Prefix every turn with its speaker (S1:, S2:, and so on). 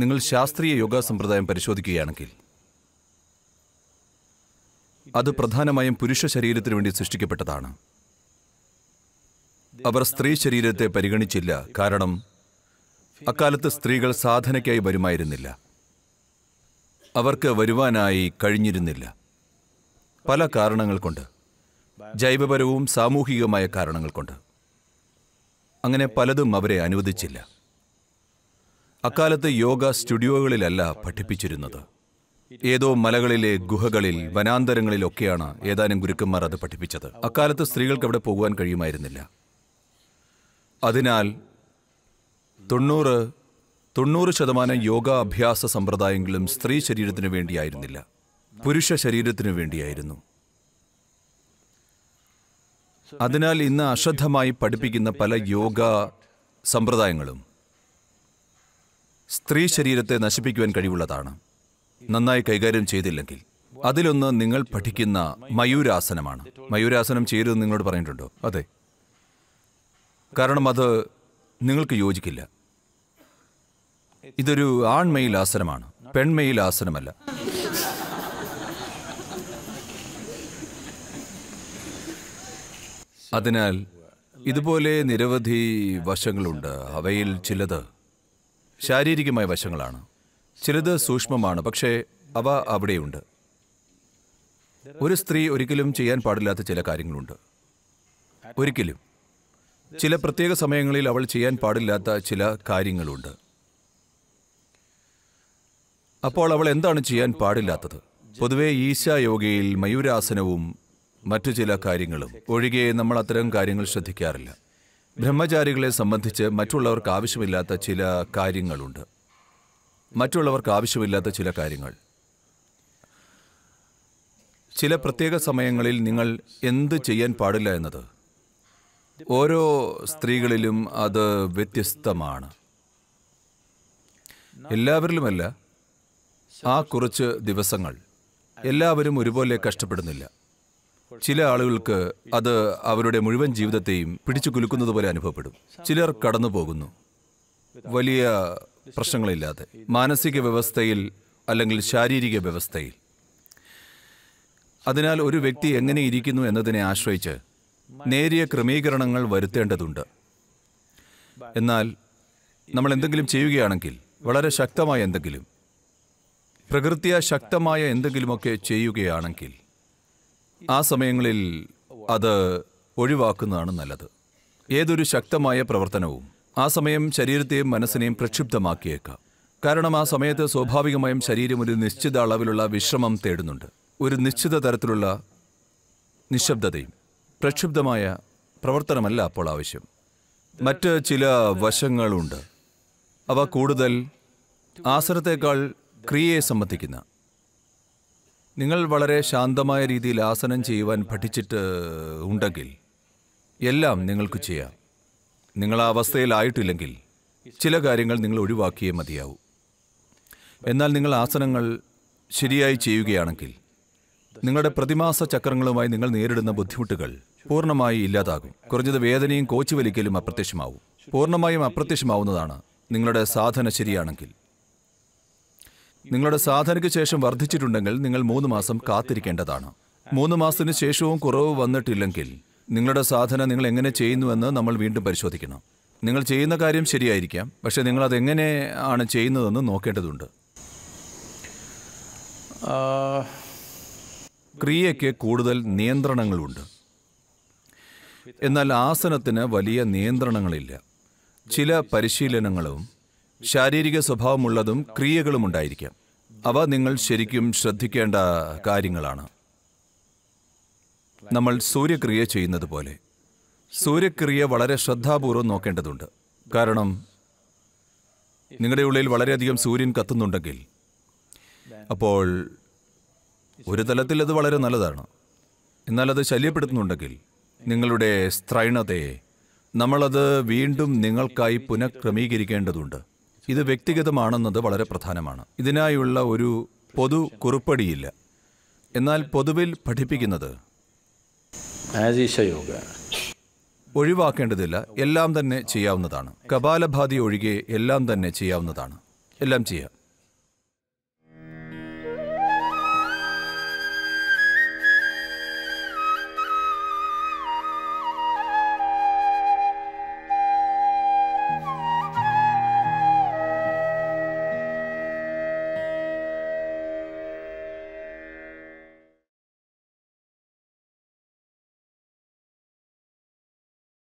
S1: നിങ്ങൾ ശാസ്ത്രീയ യോഗ സമ്പ്രദായം പരിശോധിക്കുകയാണെങ്കിൽ അത് പ്രധാനമായും പുരുഷ ശരീരത്തിന് വേണ്ടി സൃഷ്ടിക്കപ്പെട്ടതാണ് അവർ സ്ത്രീ ശരീരത്തെ പരിഗണിച്ചില്ല കാരണം അക്കാലത്ത് സ്ത്രീകൾ സാധനയ്ക്കായി വരുമായിരുന്നില്ല അവർക്ക് വരുവാനായി കഴിഞ്ഞിരുന്നില്ല പല കാരണങ്ങൾ കൊണ്ട് ജൈവപരവും സാമൂഹികമായ കാരണങ്ങൾ കൊണ്ട് അങ്ങനെ പലതും അവരെ അനുവദിച്ചില്ല അക്കാലത്ത് യോഗ സ്റ്റുഡിയോകളിലല്ല പഠിപ്പിച്ചിരുന്നത് ഏതോ മലകളിലെ ഗുഹകളിൽ വനാന്തരങ്ങളിലൊക്കെയാണ് ഏതാനും ഗുരുക്കന്മാർ അത് പഠിപ്പിച്ചത് അക്കാലത്ത് സ്ത്രീകൾക്ക് അവിടെ പോകുവാൻ കഴിയുമായിരുന്നില്ല അതിനാൽ തൊണ്ണൂറ് തൊണ്ണൂറ് ശതമാനം യോഗ അഭ്യാസ സമ്പ്രദായങ്ങളും സ്ത്രീ ശരീരത്തിനു വേണ്ടിയായിരുന്നില്ല പുരുഷ ശരീരത്തിനു വേണ്ടിയായിരുന്നു അതിനാൽ ഇന്ന് അശ്രദ്ധമായി പഠിപ്പിക്കുന്ന പല യോഗ സമ്പ്രദായങ്ങളും സ്ത്രീ ശരീരത്തെ നശിപ്പിക്കുവാൻ കഴിവുള്ളതാണ് നന്നായി കൈകാര്യം ചെയ്തില്ലെങ്കിൽ അതിലൊന്ന് നിങ്ങൾ പഠിക്കുന്ന മയൂരാസനമാണ് മയൂരാസനം ചെയ്യരുത് നിങ്ങളോട് പറഞ്ഞിട്ടുണ്ടോ അതെ കാരണം അത് നിങ്ങൾക്ക് യോജിക്കില്ല ഇതൊരു ആൺമയിൽ ആസനമാണ് പെൺമയിൽ ആസനമല്ല അതിനാൽ ഇതുപോലെ നിരവധി വശങ്ങളുണ്ട് അവയിൽ ചിലത് ശാരീരികമായ വശങ്ങളാണ് ചിലത് സൂക്ഷ്മമാണ് പക്ഷേ അവ അവിടെയുണ്ട് ഒരു സ്ത്രീ ഒരിക്കലും ചെയ്യാൻ പാടില്ലാത്ത ചില കാര്യങ്ങളുണ്ട് ഒരിക്കലും ചില പ്രത്യേക സമയങ്ങളിൽ അവൾ ചെയ്യാൻ പാടില്ലാത്ത ചില കാര്യങ്ങളുണ്ട് അപ്പോൾ അവൾ എന്താണ് ചെയ്യാൻ പാടില്ലാത്തത് പൊതുവെ യോഗയിൽ മയൂരാസനവും മറ്റു ചില കാര്യങ്ങളും ഒഴികെ നമ്മൾ അത്തരം കാര്യങ്ങൾ ശ്രദ്ധിക്കാറില്ല ബ്രഹ്മചാരികളെ സംബന്ധിച്ച് മറ്റുള്ളവർക്ക് ആവശ്യമില്ലാത്ത ചില കാര്യങ്ങളുണ്ട് മറ്റുള്ളവർക്ക് ആവശ്യമില്ലാത്ത ചില കാര്യങ്ങൾ ചില പ്രത്യേക സമയങ്ങളിൽ നിങ്ങൾ എന്ത് ചെയ്യാൻ പാടില്ല എന്നത് ഓരോ സ്ത്രീകളിലും അത് വ്യത്യസ്തമാണ് എല്ലാവരിലുമല്ല ആ കുറച്ച് ദിവസങ്ങൾ എല്ലാവരും ഒരുപോലെ കഷ്ടപ്പെടുന്നില്ല ചില ആളുകൾക്ക് അത് അവരുടെ മുഴുവൻ ജീവിതത്തെയും പിടിച്ചു കുലുക്കുന്നത് പോലെ അനുഭവപ്പെടും ചിലർ കടന്നു പോകുന്നു വലിയ പ്രശ്നങ്ങളില്ലാതെ മാനസിക വ്യവസ്ഥയിൽ അല്ലെങ്കിൽ ശാരീരിക വ്യവസ്ഥയിൽ അതിനാൽ ഒരു വ്യക്തി എങ്ങനെ ഇരിക്കുന്നു എന്നതിനെ ആശ്രയിച്ച് നേരിയ ക്രമീകരണങ്ങൾ വരുത്തേണ്ടതുണ്ട് എന്നാൽ നമ്മൾ എന്തെങ്കിലും ചെയ്യുകയാണെങ്കിൽ വളരെ ശക്തമായ എന്തെങ്കിലും പ്രകൃതിയ ശക്തമായ എന്തെങ്കിലുമൊക്കെ ചെയ്യുകയാണെങ്കിൽ ആ സമയങ്ങളിൽ അത് ഒഴിവാക്കുന്നതാണ് നല്ലത് ഏതൊരു ശക്തമായ പ്രവർത്തനവും ആ സമയം ശരീരത്തെയും മനസ്സിനെയും പ്രക്ഷുബ്ധമാക്കിയേക്കാം കാരണം ആ സമയത്ത് സ്വാഭാവികമായും ശരീരം ഒരു നിശ്ചിത അളവിലുള്ള വിശ്രമം തേടുന്നുണ്ട് ഒരു നിശ്ചിത തരത്തിലുള്ള നിശബ്ദതയും പ്രക്ഷുബ്ധമായ പ്രവർത്തനമല്ല അപ്പോൾ ആവശ്യം മറ്റ് ചില വശങ്ങളുണ്ട് അവ കൂടുതൽ ആസനത്തേക്കാൾ ക്രിയയെ സംബന്ധിക്കുന്ന നിങ്ങൾ വളരെ ശാന്തമായ രീതിയിൽ ആസനം ചെയ്യുവാൻ പഠിച്ചിട്ട് ഉണ്ടെങ്കിൽ എല്ലാം നിങ്ങൾക്ക് ചെയ്യാം നിങ്ങൾ ആ അവസ്ഥയിലായിട്ടില്ലെങ്കിൽ ചില കാര്യങ്ങൾ നിങ്ങൾ ഒഴിവാക്കിയേ മതിയാവൂ എന്നാൽ നിങ്ങൾ ആസനങ്ങൾ ശരിയായി ചെയ്യുകയാണെങ്കിൽ നിങ്ങളുടെ പ്രതിമാസ ചക്രങ്ങളുമായി നിങ്ങൾ നേരിടുന്ന ബുദ്ധിമുട്ടുകൾ പൂർണ്ണമായി ഇല്ലാതാകും കുറഞ്ഞത് വേദനയും കോച്ചുവലിക്കലും അപ്രത്യക്ഷമാവും പൂർണ്ണമായും അപ്രത്യക്ഷമാവുന്നതാണ് നിങ്ങളുടെ സാധന ശരിയാണെങ്കിൽ നിങ്ങളുടെ സാധനയ്ക്ക് ശേഷം വർദ്ധിച്ചിട്ടുണ്ടെങ്കിൽ നിങ്ങൾ മൂന്ന് മാസം കാത്തിരിക്കേണ്ടതാണ് മൂന്ന് മാസത്തിന് ശേഷവും കുറവ് വന്നിട്ടില്ലെങ്കിൽ നിങ്ങളുടെ സാധന നിങ്ങൾ എങ്ങനെ ചെയ്യുന്നുവെന്ന് നമ്മൾ വീണ്ടും പരിശോധിക്കണം നിങ്ങൾ ചെയ്യുന്ന കാര്യം ശരിയായിരിക്കാം പക്ഷേ നിങ്ങൾ അതെങ്ങനെ ആണ് ചെയ്യുന്നതെന്ന് നോക്കേണ്ടതുണ്ട് ക്രിയയ്ക്ക് കൂടുതൽ നിയന്ത്രണങ്ങളുണ്ട് എന്നാൽ ആസനത്തിന് വലിയ നിയന്ത്രണങ്ങളില്ല ചില പരിശീലനങ്ങളും ശാരീരിക സ്വഭാവമുള്ളതും ഉണ്ടായിരിക്കാം അവ നിങ്ങൾ ശരിക്കും ശ്രദ്ധിക്കേണ്ട കാര്യങ്ങളാണ് നമ്മൾ സൂര്യക്രിയ ചെയ്യുന്നത് പോലെ സൂര്യക്രിയ വളരെ ശ്രദ്ധാപൂർവ്വം നോക്കേണ്ടതുണ്ട് കാരണം നിങ്ങളുടെ ഉള്ളിൽ വളരെയധികം സൂര്യൻ കത്തുന്നുണ്ടെങ്കിൽ അപ്പോൾ ഒരു തലത്തിൽ അത് വളരെ നല്ലതാണ് എന്നാൽ അത് ശല്യപ്പെടുത്തുന്നുണ്ടെങ്കിൽ നിങ്ങളുടെ സ്ത്രൈണതയെ നമ്മളത് വീണ്ടും നിങ്ങൾക്കായി പുനഃക്രമീകരിക്കേണ്ടതുണ്ട് ഇത് വ്യക്തിഗതമാണെന്നത് വളരെ പ്രധാനമാണ് ഇതിനായുള്ള ഒരു പൊതു കുറിപ്പടിയില്ല എന്നാൽ പൊതുവിൽ പഠിപ്പിക്കുന്നത് ഒഴിവാക്കേണ്ടതില്ല എല്ലാം തന്നെ ചെയ്യാവുന്നതാണ് കപാലഭാതി ഒഴികെ എല്ലാം തന്നെ ചെയ്യാവുന്നതാണ് എല്ലാം ചെയ്യാം